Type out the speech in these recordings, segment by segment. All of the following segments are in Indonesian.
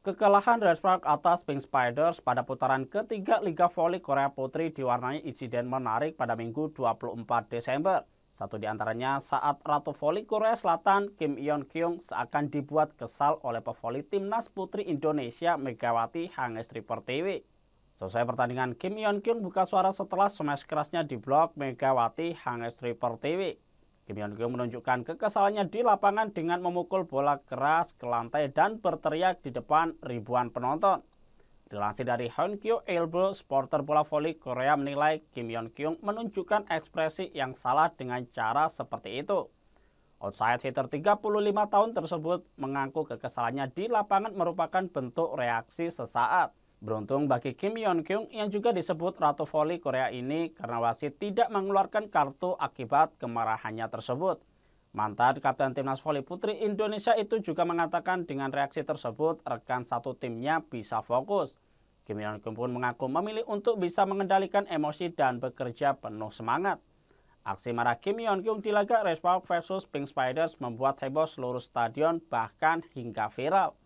Kekalahan Red Spark atas Pink Spiders pada putaran ketiga Liga Voli Korea Putri diwarnai insiden menarik pada Minggu 24 Desember. Satu di antaranya saat Ratu Voli Korea Selatan Kim Yeon Kyung seakan dibuat kesal oleh pevoli timnas putri Indonesia Megawati Hangestri Pertiwi. Selesai pertandingan, Kim Yeon Kyung buka suara setelah smash kerasnya di blok Megawati Hangestri Pertiwi. Kim Hyun menunjukkan kekesalannya di lapangan dengan memukul bola keras ke lantai dan berteriak di depan ribuan penonton. Dilansir dari Honkyu Ilbo, supporter bola voli Korea menilai Kim Hyun Kyung menunjukkan ekspresi yang salah dengan cara seperti itu. Outside hitter 35 tahun tersebut mengaku kekesalannya di lapangan merupakan bentuk reaksi sesaat. Beruntung bagi Kim Yeon Kyung yang juga disebut Ratu Voli Korea ini karena wasit tidak mengeluarkan kartu akibat kemarahannya tersebut. Mantan Kapten Timnas Voli Putri Indonesia itu juga mengatakan dengan reaksi tersebut rekan satu timnya bisa fokus. Kim Yeon Kyung pun mengaku memilih untuk bisa mengendalikan emosi dan bekerja penuh semangat. Aksi marah Kim Yeon Kyung di laga Red versus Pink Spiders membuat heboh seluruh stadion bahkan hingga viral.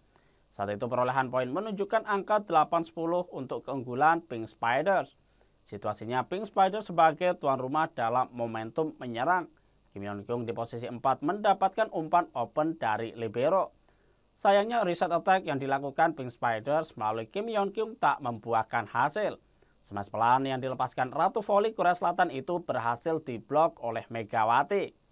Saat itu perolehan poin menunjukkan angka 8-10 untuk keunggulan Pink Spiders. Situasinya Pink Spiders sebagai tuan rumah dalam momentum menyerang. Kim Yeon Kyung di posisi 4 mendapatkan umpan open dari libero. Sayangnya riset attack yang dilakukan Pink Spiders melalui Kim Yeon Kyung tak membuahkan hasil. Smash pelan yang dilepaskan Ratu Voli Korea Selatan itu berhasil diblok oleh Megawati.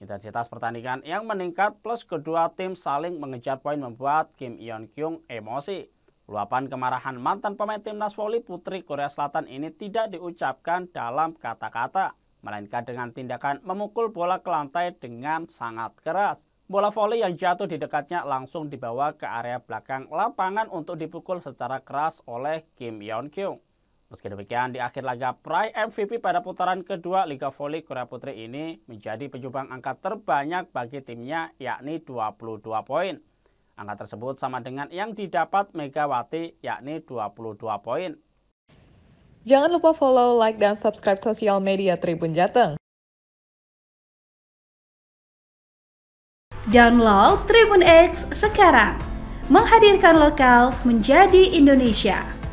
Intensitas pertandingan yang meningkat plus kedua tim saling mengejar poin membuat Kim Yeon Kyung emosi. Luapan kemarahan mantan pemain timnas voli putri Korea Selatan ini tidak diucapkan dalam kata-kata, melainkan dengan tindakan memukul bola ke lantai dengan sangat keras. Bola voli yang jatuh di dekatnya langsung dibawa ke area belakang lapangan untuk dipukul secara keras oleh Kim Yeon Kyung. Meski demikian, di akhir laga Pride MVP pada putaran kedua Liga Voli Korea Putri ini menjadi penyumbang angka terbanyak bagi timnya yakni 22 poin. Angka tersebut sama dengan yang didapat Megawati yakni 22 poin. Jangan lupa follow, like, dan subscribe sosial media Tribun Jateng. Download Tribun X sekarang. Menghadirkan lokal menjadi Indonesia.